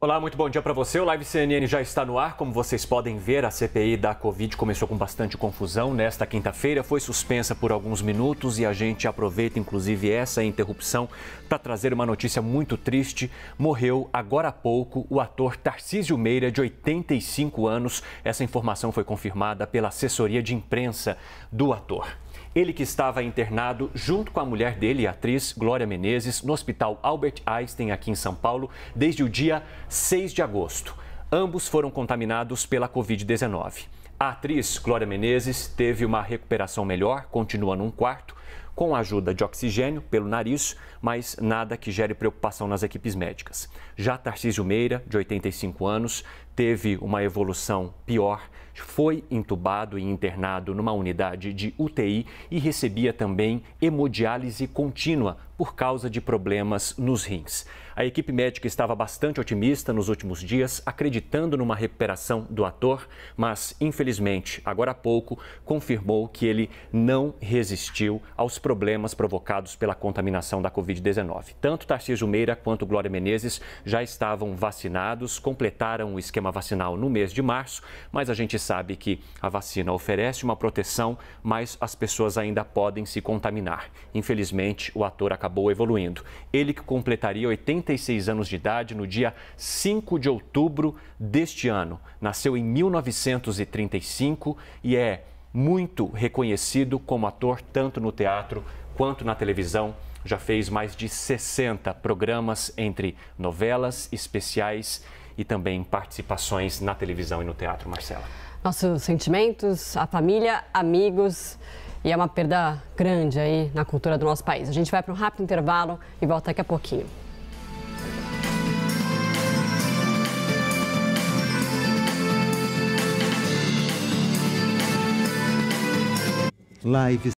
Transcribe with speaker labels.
Speaker 1: Olá, muito bom dia para você. O Live CNN já está no ar. Como vocês podem ver, a CPI da Covid começou com bastante confusão nesta quinta-feira, foi suspensa por alguns minutos e a gente aproveita inclusive essa interrupção para trazer uma notícia muito triste. Morreu agora há pouco o ator Tarcísio Meira, de 85 anos. Essa informação foi confirmada pela assessoria de imprensa do ator. Ele que estava internado junto com a mulher dele, a atriz Glória Menezes, no Hospital Albert Einstein, aqui em São Paulo, desde o dia 6 de agosto. Ambos foram contaminados pela Covid-19. A atriz Glória Menezes teve uma recuperação melhor, continua num quarto, com a ajuda de oxigênio pelo nariz, mas nada que gere preocupação nas equipes médicas. Já Tarcísio Meira, de 85 anos, teve uma evolução pior, foi entubado e internado numa unidade de UTI e recebia também hemodiálise contínua por causa de problemas nos rins. A equipe médica estava bastante otimista nos últimos dias, acreditando numa recuperação do ator, mas infelizmente, agora há pouco, confirmou que ele não resistiu aos problemas provocados pela contaminação da Covid-19. Tanto Tarcísio Meira quanto Glória Menezes já estavam vacinados, completaram o esquema programa vacinal no mês de março, mas a gente sabe que a vacina oferece uma proteção, mas as pessoas ainda podem se contaminar. Infelizmente, o ator acabou evoluindo. Ele que completaria 86 anos de idade no dia 5 de outubro deste ano. Nasceu em 1935 e é muito reconhecido como ator tanto no teatro quanto na televisão. Já fez mais de 60 programas entre novelas, especiais e também participações na televisão e no teatro, Marcela.
Speaker 2: Nossos sentimentos, a família, amigos e é uma perda grande aí na cultura do nosso país. A gente vai para um rápido intervalo e volta daqui a pouquinho.
Speaker 1: Live